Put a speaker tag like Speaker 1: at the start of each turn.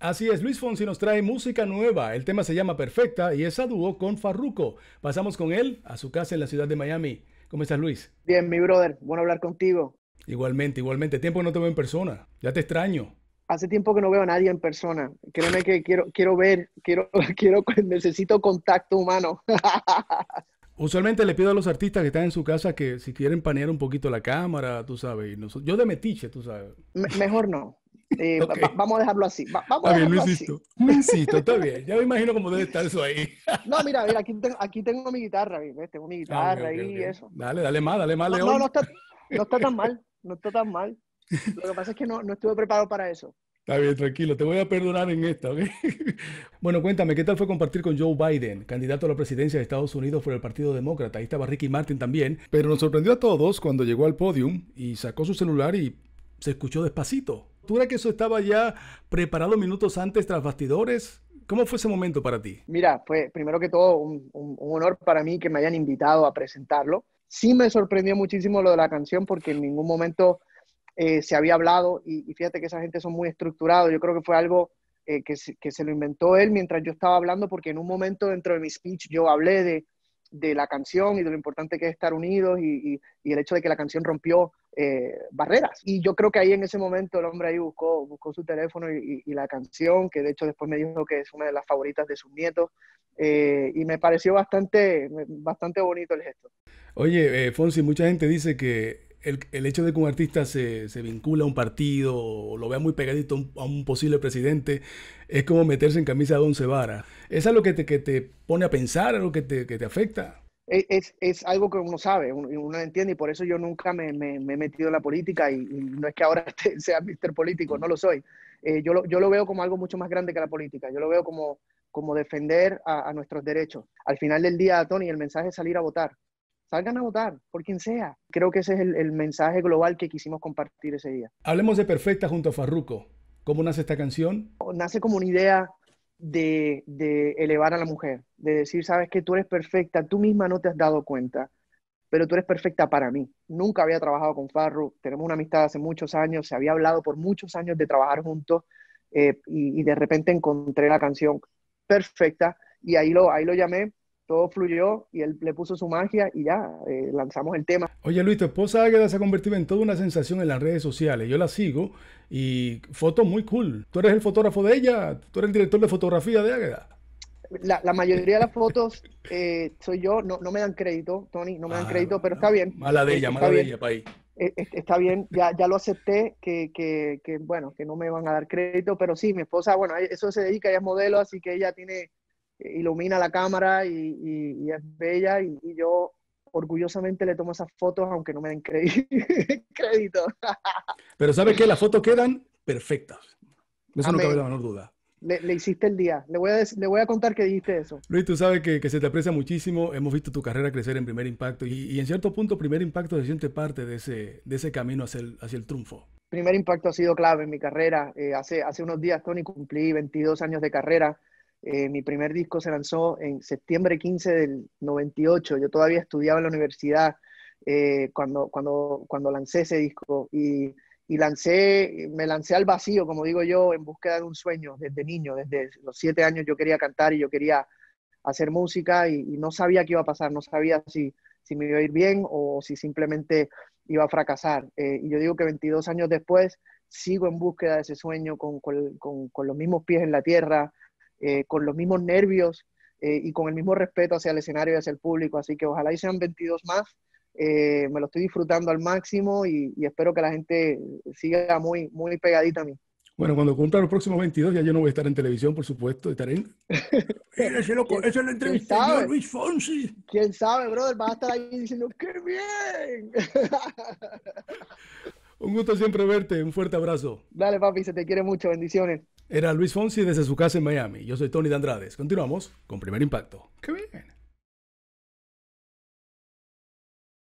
Speaker 1: Así es, Luis Fonsi nos trae música nueva. El tema se llama Perfecta y es a dúo con Farruco. Pasamos con él a su casa en la ciudad de Miami. ¿Cómo estás, Luis?
Speaker 2: Bien, mi brother. Bueno
Speaker 1: hablar contigo. Igualmente, igualmente. Tiempo que no te veo en persona. Ya te extraño.
Speaker 2: Hace tiempo que no veo a nadie en persona. Créeme que quiero, quiero ver, quiero, quiero, necesito contacto humano.
Speaker 1: Usualmente le pido a los artistas que están en su casa que si quieren panear un poquito la cámara, tú sabes. yo de metiche, tú sabes.
Speaker 2: mejor no vamos a dejarlo así. Va, vamos a dejarlo
Speaker 1: bien, insisto, está bien. Ya me imagino cómo debe estar eso ahí.
Speaker 2: no, mira, mira, aquí, tengo, aquí tengo mi guitarra, ¿ves? tengo mi ah, guitarra y ahí eso.
Speaker 1: Dale, dale más, dale más, no, León. No, no
Speaker 2: está, no está tan mal, no está tan mal. Lo que pasa es que no, no estuve preparado para eso.
Speaker 1: Está bien, tranquilo, te voy a perdonar en esta, ¿ok? bueno, cuéntame, ¿qué tal fue compartir con Joe Biden, candidato a la presidencia de Estados Unidos por el Partido Demócrata? Ahí estaba Ricky Martin también, pero nos sorprendió a todos cuando llegó al podium y sacó su celular y se escuchó despacito que eso estaba ya preparado minutos antes tras bastidores? ¿Cómo fue ese momento para ti?
Speaker 2: Mira, fue primero que todo un, honor para mí que me hayan invitado a presentarlo. Sí me sorprendió muchísimo lo de la canción porque en ningún momento eh, se había hablado y, fíjate que esa gente son muy estructurados. Yo creo que fue algo eh, que, que, se lo inventó él mientras yo estaba hablando porque en un momento dentro de mi speech yo hablé de de la canción y de lo importante que es estar unidos y, el hecho de que la canción rompió eh, barreras. Y yo creo que ahí en ese momento el hombre ahí buscó, su teléfono y, la canción, que de hecho después me dijo que es una de las favoritas de sus nietos, eh, y me pareció bastante, bastante bonito el gesto.
Speaker 1: Oye, eh, Fonsi, mucha gente dice que el, el, hecho de que un artista se, se, vincula a un partido o lo vea muy pegadito a un, posible presidente es como meterse en camisa de Don varas. ¿Es algo que te, que te pone a pensar, algo que te, que te afecta?
Speaker 2: Es, es, algo que uno sabe, uno, entiende, y por eso yo nunca me, me, he metido en la política, y, no es que ahora sea mister político, no lo soy. Eh, yo, lo, yo lo veo como algo mucho más grande que la política, yo lo veo como, como defender a, a nuestros derechos. Al final del día, Tony, el mensaje es salir a votar salgan a votar por quien sea. Creo que ese es el, mensaje global que quisimos compartir ese día.
Speaker 1: Hablemos de Perfecta junto a Farruco. ¿Cómo nace esta canción?
Speaker 2: Nace como una idea de, elevar a la mujer, de decir, sabes que tú eres perfecta, tú misma no te has dado cuenta, pero tú eres perfecta para mí. Nunca había trabajado con Farru, tenemos una amistad hace muchos años, se había hablado por muchos años de trabajar juntos eh, y, de repente encontré la canción perfecta y ahí lo, ahí lo llamé todo fluyó y él le puso su magia y ya, eh, lanzamos el tema.
Speaker 1: Oye Luis, tu esposa Águeda se ha convertido en toda una sensación en las redes sociales. Yo la sigo y fotos muy cool. ¿Tú eres el fotógrafo de ella? ¿Tú eres el director de fotografía de Águeda?
Speaker 2: La, mayoría de las fotos eh, soy yo, no, me dan crédito, Tony, no me dan ah, crédito, pero está bien. Mala de ella, mala de ella, país. Eh, está bien, ya, ya lo acepté, que, que, bueno, que no me van a dar crédito, pero sí, mi esposa, bueno, eso se dedica, ella es modelo, así que ella tiene ilumina la cámara y, es bella y, yo orgullosamente le tomo esas fotos aunque no me den crédito.
Speaker 1: Pero ¿sabe que Las fotos quedan perfectas. Eso no cabe la menor duda.
Speaker 2: Le, hiciste el día. Le voy, a contar que dijiste eso.
Speaker 1: Luis, tú sabes que, se te aprecia muchísimo. Hemos visto tu carrera crecer en Primer Impacto y, en cierto punto Primer Impacto se siente parte de ese, de ese camino hacia el, hacia el triunfo.
Speaker 2: Primer Impacto ha sido clave en mi carrera. Eh, hace, hace unos días, Tony, cumplí 22 años de carrera. Eh, mi primer disco se lanzó en septiembre 15 del 98. Yo todavía estudiaba en la universidad eh, cuando, cuando, lancé ese disco y, me lancé al vacío, como digo yo, en búsqueda de un sueño desde niño. Desde los siete años yo quería cantar y yo quería hacer música y, no sabía qué iba a pasar, no sabía si, me iba a ir bien o si simplemente iba a fracasar. Eh, y yo digo que 22 años después sigo en búsqueda de ese sueño con los mismos pies en la tierra, eh, con los mismos nervios eh, y con el mismo respeto hacia el escenario y hacia el público. Así que ojalá y sean 22 más. Eh, me lo estoy disfrutando al máximo y, espero que la gente siga muy, muy pegadita a mí.
Speaker 1: Bueno, cuando cumpla los próximos 22, ya yo no voy a estar en televisión, por supuesto, estaré en...
Speaker 2: ese, lo, ese lo entrevista Luis Fonsi. ¿Quién sabe, brother? va a estar ahí diciendo, ¡qué bien!
Speaker 1: un gusto siempre verte, un fuerte abrazo.
Speaker 2: Dale, papi, se te quiere mucho, bendiciones.
Speaker 1: Era Luis Fonsi desde su casa en Miami. Yo soy Tony de Andrades. Continuamos con Primer Impacto.
Speaker 2: ¡Qué bien!